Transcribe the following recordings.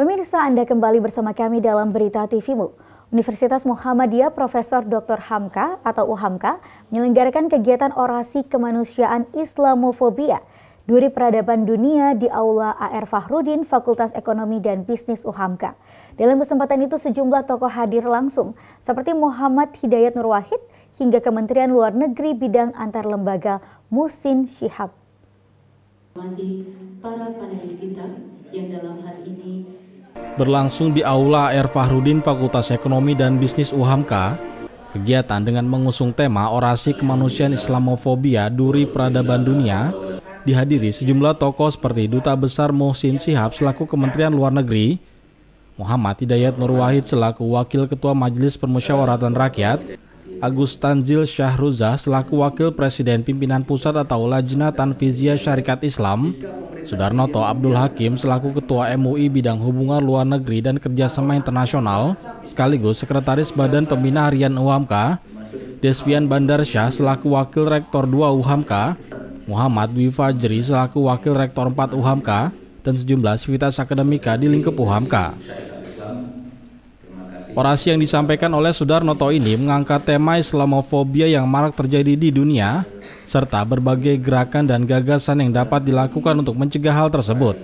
Pemirsa Anda kembali bersama kami dalam Berita TVMU. Universitas Muhammadiyah Profesor Dr. Hamka atau UHAMKA menyelenggarakan kegiatan orasi kemanusiaan Islamofobia Duri Peradaban Dunia di Aula AR Fahrudin Fakultas Ekonomi dan Bisnis UHAMKA. Dalam kesempatan itu sejumlah tokoh hadir langsung seperti Muhammad Hidayat Nur Wahid hingga Kementerian Luar Negeri Bidang Antar Lembaga Musin Syihab. para panelis kita yang dalam hal ini Berlangsung di Aula R. Fahrudin Fakultas Ekonomi dan Bisnis UHAMKA, kegiatan dengan mengusung tema orasi kemanusiaan Islamofobia Duri Peradaban Dunia dihadiri sejumlah tokoh seperti Duta Besar Mohsin Sihab selaku Kementerian Luar Negeri, Muhammad Hidayat Nur Wahid selaku Wakil Ketua Majelis Permusyawaratan Rakyat, Agus Tanzil Syahruza selaku Wakil Presiden Pimpinan Pusat atau Lajna Tanfizia Syarikat Islam, Sudarnoto Abdul Hakim selaku Ketua MUI Bidang Hubungan Luar Negeri dan Kerjasama Internasional, sekaligus Sekretaris Badan Pembina Harian UHAMKA, Desvian Bandar Syah selaku Wakil Rektor 2 UHAMKA, Muhammad Wifajri selaku Wakil Rektor 4 UHAMKA, dan sejumlah sivitas akademika di lingkup UHAMKA. Orasi yang disampaikan oleh Sudarnoto ini mengangkat tema Islamofobia yang marak terjadi di dunia, serta berbagai gerakan dan gagasan yang dapat dilakukan untuk mencegah hal tersebut.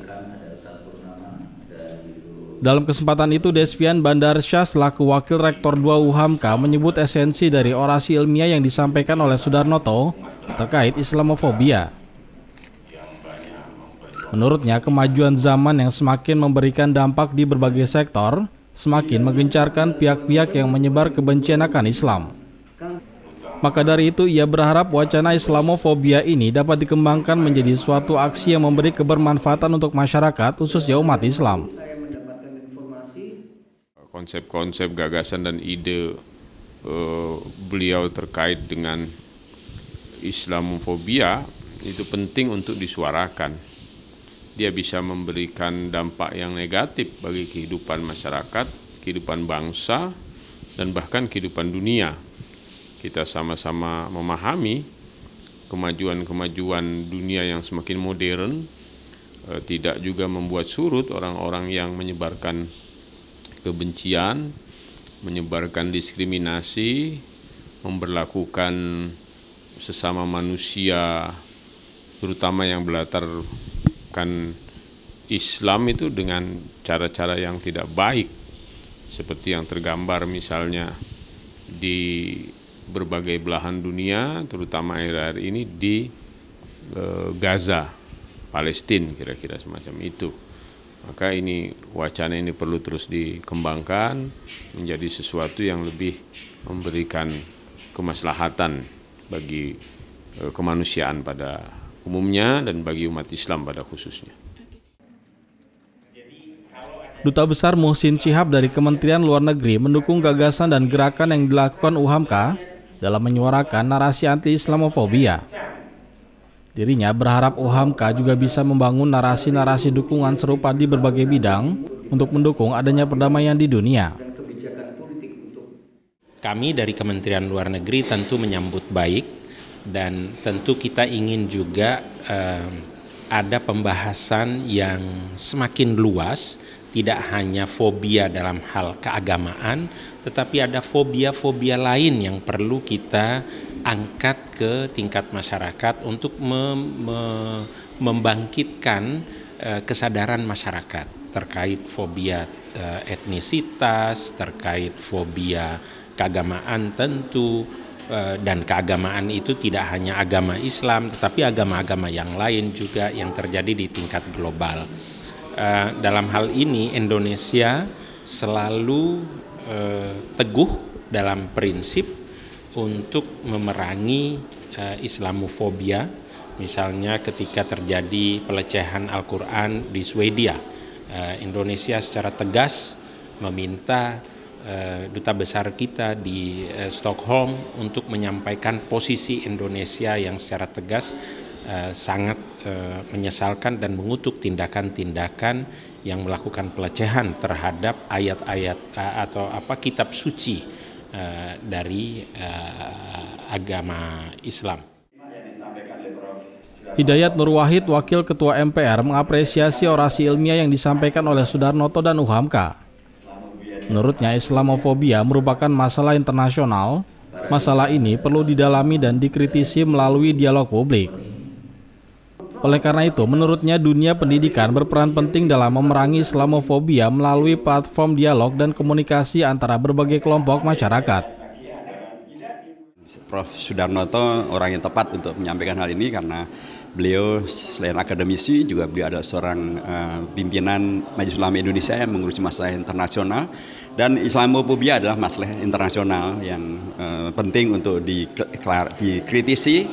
Dalam kesempatan itu, Desvian Syah selaku Wakil Rektor 2 UHAMKA menyebut esensi dari orasi ilmiah yang disampaikan oleh Sudarnoto terkait Islamofobia. Menurutnya, kemajuan zaman yang semakin memberikan dampak di berbagai sektor, semakin menggencarkan pihak-pihak yang menyebar kebencian akan Islam. Maka dari itu ia berharap wacana Islamofobia ini dapat dikembangkan menjadi suatu aksi yang memberi kebermanfaatan untuk masyarakat khususnya umat Islam. Konsep-konsep, gagasan dan ide uh, beliau terkait dengan Islamofobia itu penting untuk disuarakan dia bisa memberikan dampak yang negatif bagi kehidupan masyarakat, kehidupan bangsa, dan bahkan kehidupan dunia. Kita sama-sama memahami kemajuan-kemajuan dunia yang semakin modern, eh, tidak juga membuat surut orang-orang yang menyebarkan kebencian, menyebarkan diskriminasi, memberlakukan sesama manusia, terutama yang berlatar menerapkan Islam itu dengan cara-cara yang tidak baik seperti yang tergambar misalnya di berbagai belahan dunia terutama akhir-akhir ini di e, Gaza Palestina kira-kira semacam itu maka ini wacana ini perlu terus dikembangkan menjadi sesuatu yang lebih memberikan kemaslahatan bagi e, kemanusiaan pada umumnya dan bagi umat Islam pada khususnya. Duta Besar Muhsin Cihab dari Kementerian Luar Negeri mendukung gagasan dan gerakan yang dilakukan UHAMKA dalam menyuarakan narasi anti-Islamofobia. Dirinya berharap UHAMKA juga bisa membangun narasi-narasi dukungan serupa di berbagai bidang untuk mendukung adanya perdamaian di dunia. Kami dari Kementerian Luar Negeri tentu menyambut baik dan tentu kita ingin juga eh, ada pembahasan yang semakin luas tidak hanya fobia dalam hal keagamaan tetapi ada fobia-fobia lain yang perlu kita angkat ke tingkat masyarakat untuk mem mem membangkitkan eh, kesadaran masyarakat terkait fobia eh, etnisitas terkait fobia keagamaan tentu Eh, dan keagamaan itu tidak hanya agama Islam, tetapi agama-agama yang lain juga yang terjadi di tingkat global. Eh, dalam hal ini, Indonesia selalu eh, teguh dalam prinsip untuk memerangi Islamofobia, misalnya ketika terjadi pelecehan Al-Quran di Swedia. Indonesia secara tegas meminta Eh, duta besar kita di eh, Stockholm untuk menyampaikan posisi Indonesia yang secara tegas eh, sangat menyesalkan dan mengutuk tindakan-tindakan yang melakukan pelecehan terhadap ayat-ayat atau apa kitab suci dari agama Islam. Hidayat Nur Wahid, Wakil Ketua MPR, mengapresiasi orasi ilmiah yang disampaikan oleh Sudarnoto dan Uhamka. Menurutnya, Islamofobia merupakan masalah internasional. Masalah ini perlu didalami dan dikritisi melalui dialog publik. Oleh karena itu, menurutnya dunia pendidikan berperan penting dalam memerangi Islamofobia melalui platform dialog dan komunikasi antara berbagai kelompok masyarakat. Prof. Sudarnoto orang yang tepat untuk menyampaikan hal ini karena beliau selain akademisi juga beliau adalah seorang uh, pimpinan Majelis Ulama Indonesia yang mengurusi masalah internasional dan Islamophobia adalah masalah internasional yang uh, penting untuk dikritisi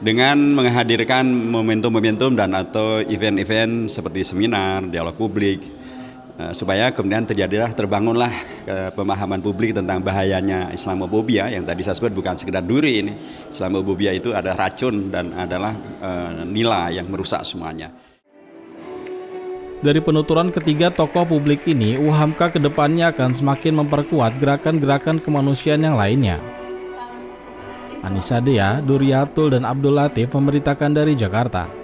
dengan menghadirkan momentum-momentum dan atau event-event seperti seminar, dialog publik, Eh, supaya kemudian terjadilah terbangunlah eh, pemahaman publik tentang bahayanya islamophobia yang tadi saya sebut bukan sekedar duri ini islamophobia itu ada racun dan adalah eh, nilai yang merusak semuanya. Dari penuturan ketiga tokoh publik ini, UHAMKA kedepannya akan semakin memperkuat gerakan-gerakan kemanusiaan yang lainnya. Anissa Dea, Duriatul, dan Abdul Latif memberitakan dari Jakarta.